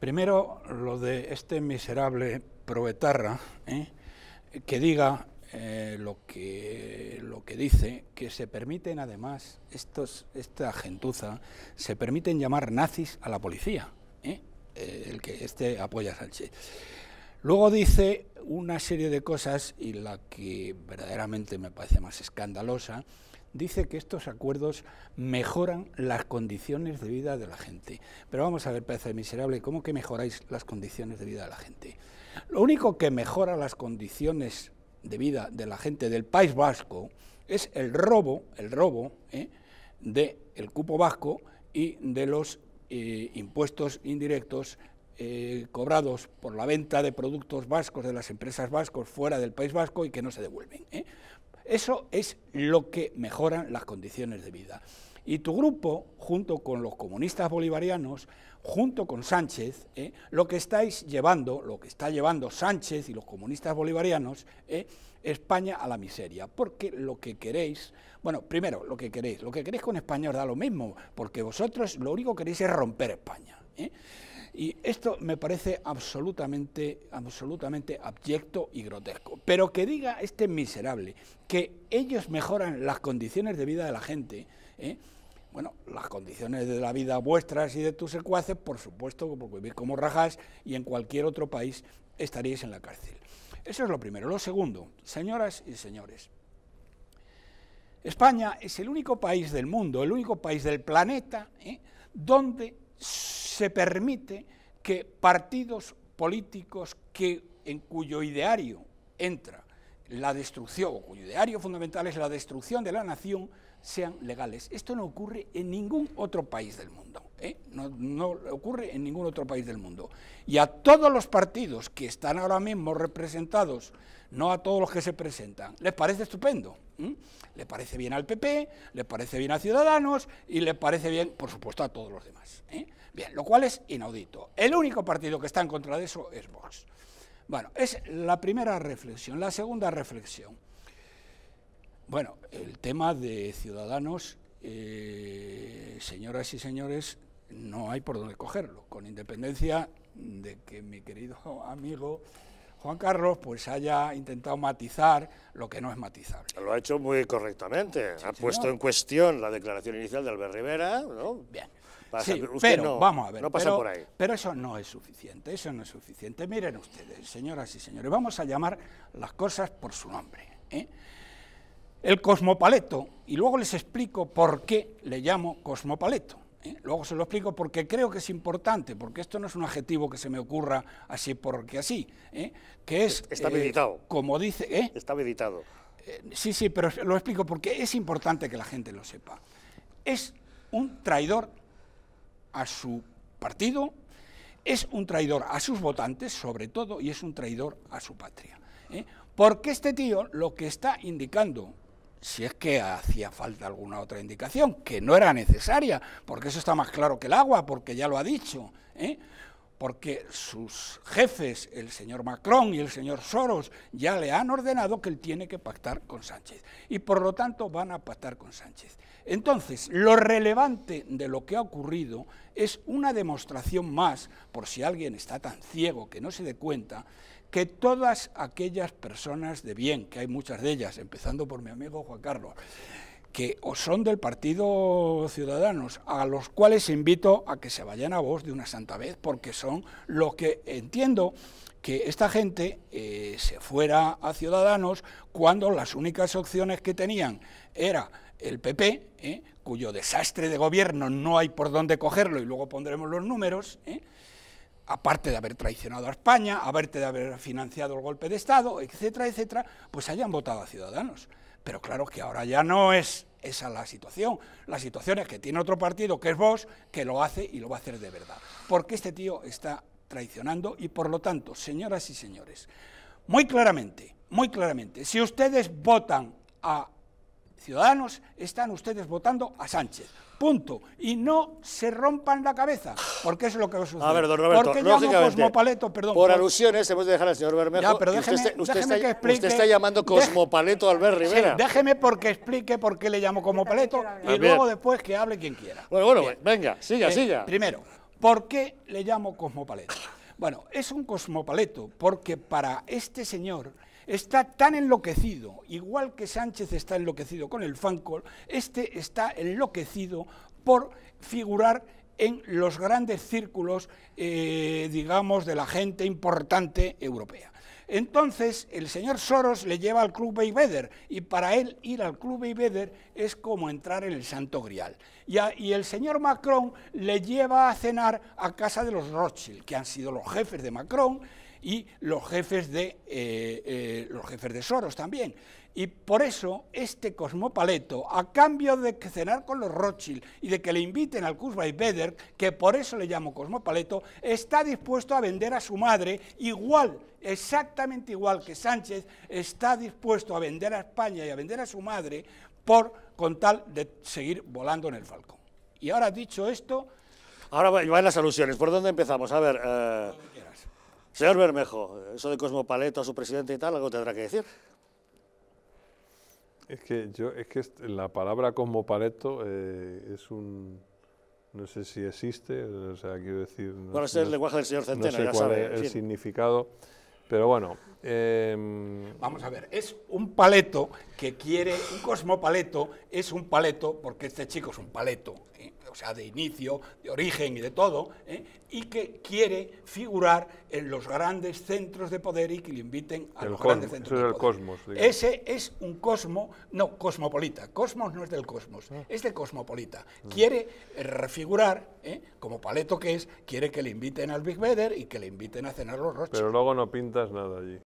Primero, lo de este miserable proetarra, ¿eh? que diga eh, lo, que, lo que dice, que se permiten además, esta gentuza, se permiten llamar nazis a la policía, ¿eh? el que este apoya a Sánchez. Luego dice una serie de cosas y la que verdaderamente me parece más escandalosa, dice que estos acuerdos mejoran las condiciones de vida de la gente. Pero vamos a ver, de miserable, ¿cómo que mejoráis las condiciones de vida de la gente? Lo único que mejora las condiciones de vida de la gente del País Vasco es el robo, el robo ¿eh? del cupo vasco y de los eh, impuestos indirectos eh, cobrados por la venta de productos vascos de las empresas vascos fuera del País Vasco y que no se devuelven. Eso es lo que mejoran las condiciones de vida. Y tu grupo, junto con los comunistas bolivarianos, junto con Sánchez, ¿eh? lo que estáis llevando, lo que está llevando Sánchez y los comunistas bolivarianos, ¿eh? España a la miseria, porque lo que queréis, bueno, primero, lo que queréis, lo que queréis con España os da lo mismo, porque vosotros lo único que queréis es romper España. ¿eh? Y esto me parece absolutamente, absolutamente abyecto y grotesco. Pero que diga este miserable que ellos mejoran las condiciones de vida de la gente, ¿eh? bueno, las condiciones de la vida vuestras y de tus secuaces, por supuesto, porque vivís como rajas y en cualquier otro país estaríais en la cárcel. Eso es lo primero. Lo segundo, señoras y señores, España es el único país del mundo, el único país del planeta, ¿eh? donde se permite que partidos políticos que, en cuyo ideario entra la destrucción, o cuyo ideario fundamental es la destrucción de la nación, sean legales. Esto no ocurre en ningún otro país del mundo. ¿eh? no, ocurre en ningún otro país del mundo. Y a todos los partidos que están ahora mismo representados, no a todos los que se presentan, les parece estupendo. Le parece bien al PP, le parece bien a Ciudadanos y le parece bien, por supuesto, a todos los demás. ¿eh? Bien, lo cual es inaudito. El único partido que está en contra de eso es Vox. Bueno, es la primera reflexión. La segunda reflexión. Bueno, el tema de Ciudadanos, eh, señoras y señores, no hay por dónde cogerlo, con independencia de que mi querido amigo Juan Carlos pues haya intentado matizar lo que no es matizable. Lo ha hecho muy correctamente. ha puesto en cuestión la declaración inicial de Albert Rivera, ¿no? Bien. pero vamos a ver. pero, Pero eso no es suficiente, eso no es suficiente. Miren ustedes, señoras y señores, vamos a llamar las cosas por su nombre. ¿eh? El cosmopaleto, y luego les explico por qué le llamo cosmopaleto. ¿eh? Luego se lo explico porque creo que es importante, porque esto no es un adjetivo que se me ocurra así porque así, ¿eh? que es... Está eh, como dice... Está habilitado. sí, sí, pero lo explico porque es importante que la gente lo sepa. Es un traidor a su partido, es un traidor a sus votantes, sobre todo, y es un traidor a su patria. Porque este tío lo que está indicando si es que hacía falta alguna otra indicación, que no era necesaria, porque eso está más claro que el agua, porque ya lo ha dicho. ¿eh? porque sus jefes, el señor Macron y el señor Soros, ya le han ordenado que él tiene que pactar con Sánchez. Y por lo tanto van a pactar con Sánchez. Entonces, lo relevante de lo que ha ocurrido es una demostración más, por si alguien está tan ciego que no se dé cuenta, que todas aquellas personas de bien, que hay muchas de ellas, empezando por mi amigo Juan Carlos, que son del Partido Ciudadanos, a los cuales invito a que se vayan a vos de una santa vez, porque son los que entiendo que esta gente eh, se fuera a Ciudadanos cuando las únicas opciones que tenían era el PP, eh, cuyo desastre de gobierno no hay por dónde cogerlo y luego pondremos los números, eh, aparte de haber traicionado a España, aparte de haber financiado el golpe de Estado, etcétera, etcétera, pues hayan votado a Ciudadanos. Pero claro que ahora ya no es esa la situación. La situación es que tiene otro partido, que es vos, que lo hace y lo va a hacer de verdad. Porque este tío está traicionando y por lo tanto, señoras y señores, muy claramente, muy claramente, si ustedes votan a Ciudadanos, están ustedes votando a Sánchez. Punto. Y no se rompan la cabeza, porque es lo que os sucede. A ver, don Roberto, porque Cosmopaleto? perdón. Por, alusiones, hemos de dejar al señor Bermejo. Ya, pero déjeme, usted, está, que explique, está, llamando Cosmopaleto a Albert Rivera. déjeme porque explique por qué le llamo Cosmopaleto y luego después que hable quien quiera. Bueno, bueno, venga, siga, eh, siga. Primero, ¿por qué le llamo Cosmopaleto? Bueno, es un Cosmopaleto porque para este señor está tan enloquecido, igual que Sánchez está enloquecido con el Fancol, este está enloquecido por figurar en los grandes círculos, eh, digamos, de la gente importante europea. Entonces, el señor Soros le lleva al Club Beigbeder y para él ir al Club Beigbeder es como entrar en el Santo Grial. y, el señor Macron le lleva a cenar a casa de los Rothschild, que han sido los jefes de Macron y los jefes de, eh, eh, los jefes de Soros también. Y por eso este cosmopaleto, a cambio de cenar con los Rothschild y de que le inviten al y Beder, que por eso le llamo cosmopaleto, está dispuesto a vender a su madre igual, exactamente igual que Sánchez está dispuesto a vender a España y a vender a su madre por con tal de seguir volando en el Falcón. Y ahora dicho esto... Ahora van las alusiones, ¿Por dónde empezamos? A ver... Eh, Señor Bermejo, eso de Cosmopaleto a su presidente y tal, algo tendrá que decir. Es que yo, es que la palabra cosmopaleto eh, es un no sé si existe, o sea, quiero decir. bueno, ese es el lenguaje del señor Centeno, no sé ya cuál el significado. Pero bueno. Em, Vamos a ver, es un paleto que quiere, un cosmopaleto es un paleto porque este chico es un paleto. ¿eh? o sea, de inicio, de origen y de todo, ¿eh? y que quiere figurar en los grandes centros de poder y que le inviten a los grandes centros de poder. Cosmos, Ese es un cosmo, no, cosmopolita. Cosmos no es del cosmos, ah. es de cosmopolita. Ah. Quiere eh, refigurar, ¿eh? como paleto que es, quiere que le inviten al Big Brother y que le inviten a cenar los roches. Pero luego no pintas nada allí.